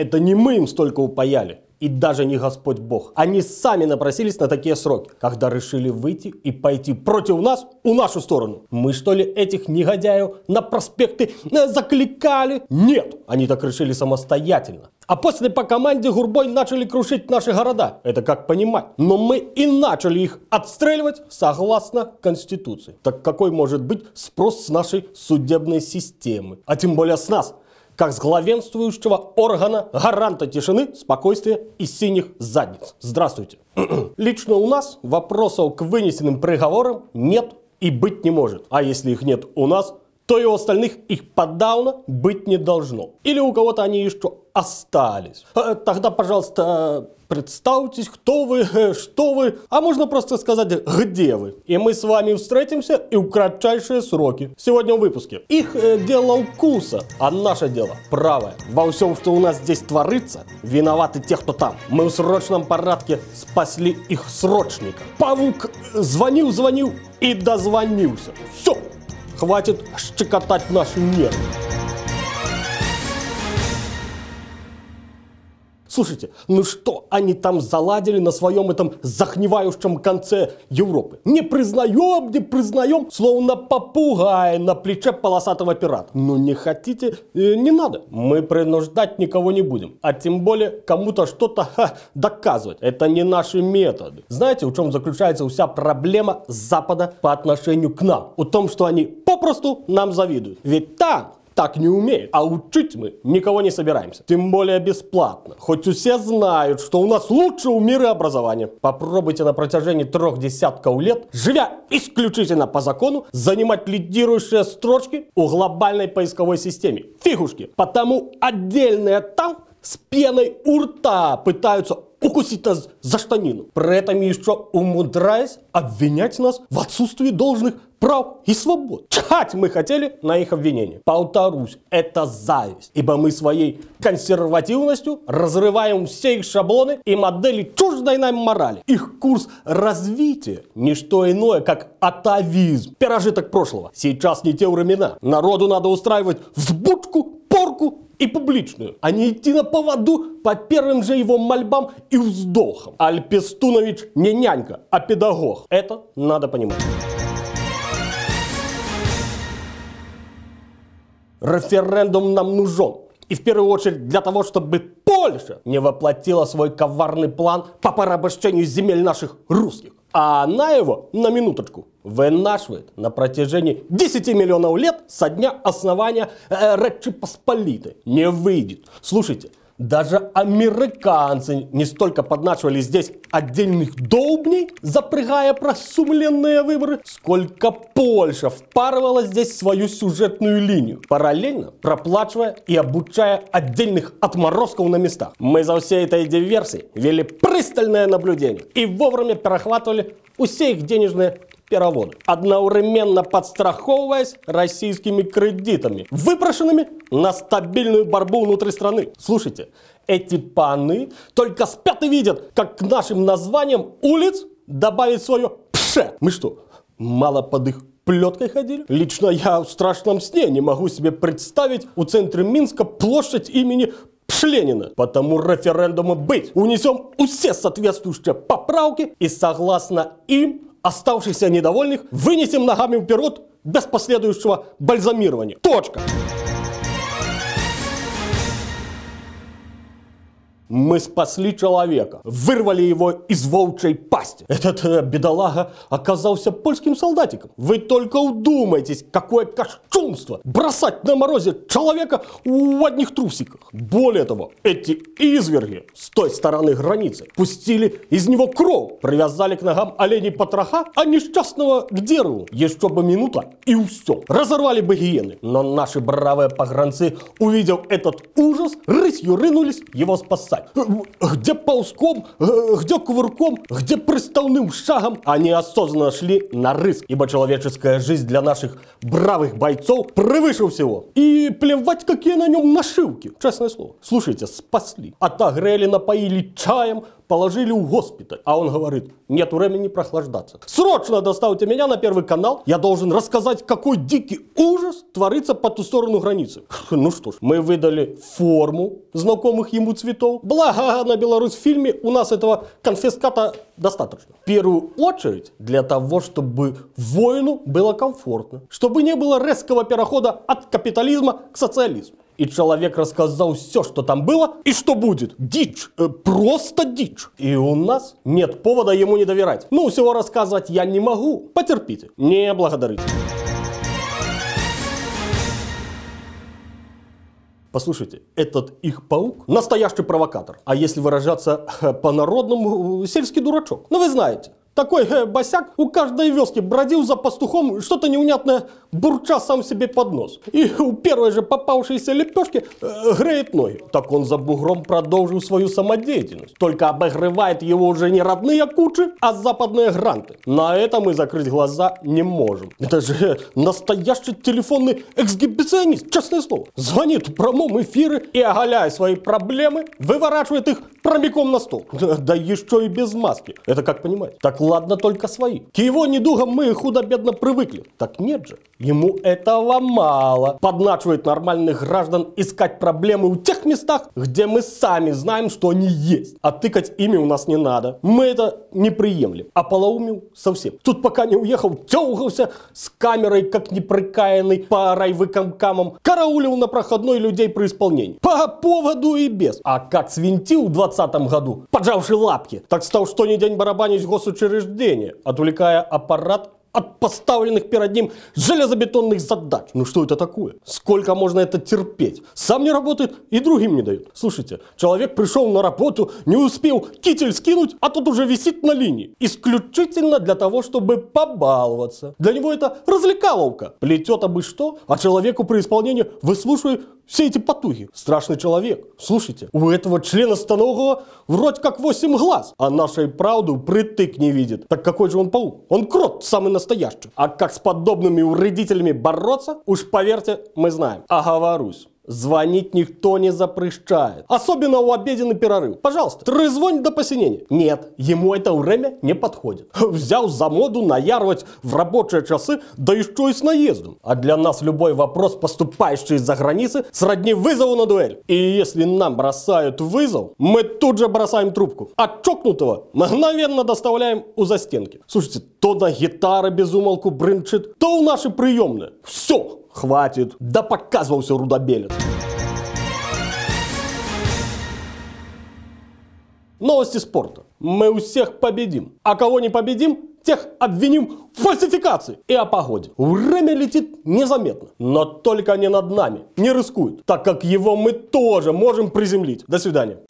Это не мы им столько упаяли, и даже не Господь Бог. Они сами напросились на такие сроки, когда решили выйти и пойти против нас, у нашу сторону. Мы что ли этих негодяев на проспекты э, закликали? Нет, они так решили самостоятельно. А после по команде гурбой начали крушить наши города. Это как понимать. Но мы и начали их отстреливать согласно Конституции. Так какой может быть спрос с нашей судебной системы? А тем более с нас, как с главенствующего органа гаранта тишины, спокойствия и синих задниц. Здравствуйте. Лично у нас вопросов к вынесенным приговорам нет и быть не может. А если их нет у нас, то и у остальных их подавно быть не должно. Или у кого-то они еще остались. Э, тогда, пожалуйста, представьтесь, кто вы, э, что вы, а можно просто сказать, где вы. И мы с вами встретимся и в кратчайшие сроки. Сегодня в выпуске. Их э, дело укуса, а наше дело правое. Во всем, что у нас здесь творится, виноваты те, кто там. Мы в срочном порядке спасли их срочника. Павук э, звонил, звонил и дозвонился. Все, хватит щекотать наши нервы. Слушайте, ну что они там заладили на своем этом захневающем конце Европы? Не признаем, не признаем, словно попугай на плече полосатого пирата. Ну не хотите, э, не надо. Мы принуждать никого не будем. А тем более кому-то что-то доказывать. Это не наши методы. Знаете, в чем заключается вся проблема Запада по отношению к нам? В том, что они попросту нам завидуют. Ведь там так не умеет. А учить мы никого не собираемся. Тем более бесплатно. Хоть все знают, что у нас лучше у мира образования. Попробуйте на протяжении трех десятков лет, живя исключительно по закону, занимать лидирующие строчки у глобальной поисковой системы Фигушки. Потому отдельные там с пеной у рта пытаются укусить-то за штанину. При этом еще умудряясь обвинять нас в отсутствии должных прав и свобод. Чхать мы хотели на их обвинение. Повторюсь, это зависть, ибо мы своей консервативностью разрываем все их шаблоны и модели чуждой нам морали. Их курс развития – не что иное, как атовизм, пирожиток прошлого. Сейчас не те времена. Народу надо устраивать взбучку, порку, и публичную, а не идти на поводу по первым же его мольбам и вздохам. Альпестунович не нянька, а педагог. Это надо понимать. Референдум нам нужен. И в первую очередь для того, чтобы Польша не воплотила свой коварный план по порабощению земель наших русских. А она его, на минуточку, вынашивает на протяжении 10 миллионов лет со дня основания э, Речи Посполитой. Не выйдет. Слушайте, даже американцы не столько подначивали здесь отдельных долбней, запрягая просумленные выборы, сколько Польша впарывала здесь свою сюжетную линию, параллельно проплачивая и обучая отдельных отморозков на местах. Мы за всей этой диверсией вели пристальное наблюдение и вовремя перехватывали у всех денежные пироводы, одновременно подстраховываясь российскими кредитами, выпрошенными на стабильную борьбу внутри страны. Слушайте, эти паны только спят и видят, как к нашим названиям улиц добавить свое «пше». Мы что, мало под их плеткой ходили? Лично я в страшном сне не могу себе представить у центра Минска площадь имени Пшленина. Потому референдума быть. Унесем все соответствующие поправки и согласно им Оставшихся недовольных вынесем ногами вперед без последующего бальзамирования. Точка. Мы спасли человека, вырвали его из волчьей пасти. Этот э, бедолага оказался польским солдатиком. Вы только удумайтесь, какое кощунство бросать на морозе человека в одних трусиках. Более того, эти изверги с той стороны границы пустили из него кровь, привязали к ногам оленей потроха, а несчастного к дереву. Еще бы минута и все. Разорвали бы гиены. Но наши бравые погранцы, увидев этот ужас, рысью рынулись его спасать летать. Э, где ползком, э, где кувырком, где приставным шагом. Они осознанно шли на риск, ибо человеческая жизнь для наших бравых бойцов превыше всего. И плевать, какие на нем нашивки, честное слово. Слушайте, спасли. Отогрели, напоили чаем, положили у госпиталь. А он говорит, нет времени прохлаждаться. Срочно доставьте меня на Первый канал. Я должен рассказать, какой дикий ужас творится по ту сторону границы. Ну что ж, мы выдали форму знакомых ему цветов. Благо на Беларусь фильме у нас этого конфиската достаточно. В первую очередь для того, чтобы воину было комфортно. Чтобы не было резкого перехода от капитализма к социализму и человек рассказал все, что там было, и что будет. Дичь, э, просто дичь. И у нас нет повода ему не доверять. Ну, всего рассказывать я не могу, потерпите, не благодарите. Послушайте, этот их паук – настоящий провокатор. А если выражаться по-народному, э, сельский дурачок. Ну вы знаете, такой э, босяк у каждой вёски бродил за пастухом, что-то неунятное бурча сам себе под нос. И у первой же попавшейся лепешки э, греет ноги. Так он за бугром продолжил свою самодеятельность. Только обогревает его уже не родные кучи, а западные гранты. На это мы закрыть глаза не можем. Это же э, настоящий телефонный эксгибиционист, честное слово. Звонит в прямом эфире и, оголяя свои проблемы, выворачивает их прямиком на стол. Э, да, да еще и без маски. Это как понимать? Так ладно только свои. К его недугам мы худо-бедно привыкли. Так нет же. Ему этого мало. Подначивает нормальных граждан искать проблемы у тех местах, где мы сами знаем, что они есть. А тыкать ими у нас не надо. Мы это не приемлем. А полоумил совсем. Тут пока не уехал, тёгался с камерой, как неприкаянный по райвыкомкамам. Караулил на проходной людей при исполнении. По поводу и без. А как свинтил в двадцатом году, поджавший лапки, так стал что ни день барабанить в госучреждение, отвлекая аппарат от поставленных перед ним железобетонных задач. Ну что это такое? Сколько можно это терпеть? Сам не работает и другим не дает. Слушайте, человек пришел на работу, не успел китель скинуть, а тут уже висит на линии. Исключительно для того, чтобы побаловаться. Для него это развлекаловка. Плетет обы что, а человеку при исполнении выслушивает все эти потуги. Страшный человек. Слушайте, у этого члена станового вроде как восемь глаз, а нашей правду притык не видит. Так какой же он паук? Он крот самый настоящий. А как с подобными уредителями бороться, уж поверьте, мы знаем. Оговорусь. Звонить никто не запрещает. Особенно у обеденный перерыв. Пожалуйста, трезвонь до посинения. Нет, ему это время не подходит. Взял за моду наяривать в рабочие часы, да еще и с наездом. А для нас любой вопрос, поступающий из-за границы, сродни вызову на дуэль. И если нам бросают вызов, мы тут же бросаем трубку. А чокнутого мгновенно доставляем у застенки. Слушайте, то на гитары безумолку брынчит, то у нашей приемной. Все, хватит. Да показывался рудобелец. Новости спорта. Мы у всех победим. А кого не победим, тех обвиним в фальсификации и о погоде. Время летит незаметно, но только не над нами. Не рискует, так как его мы тоже можем приземлить. До свидания.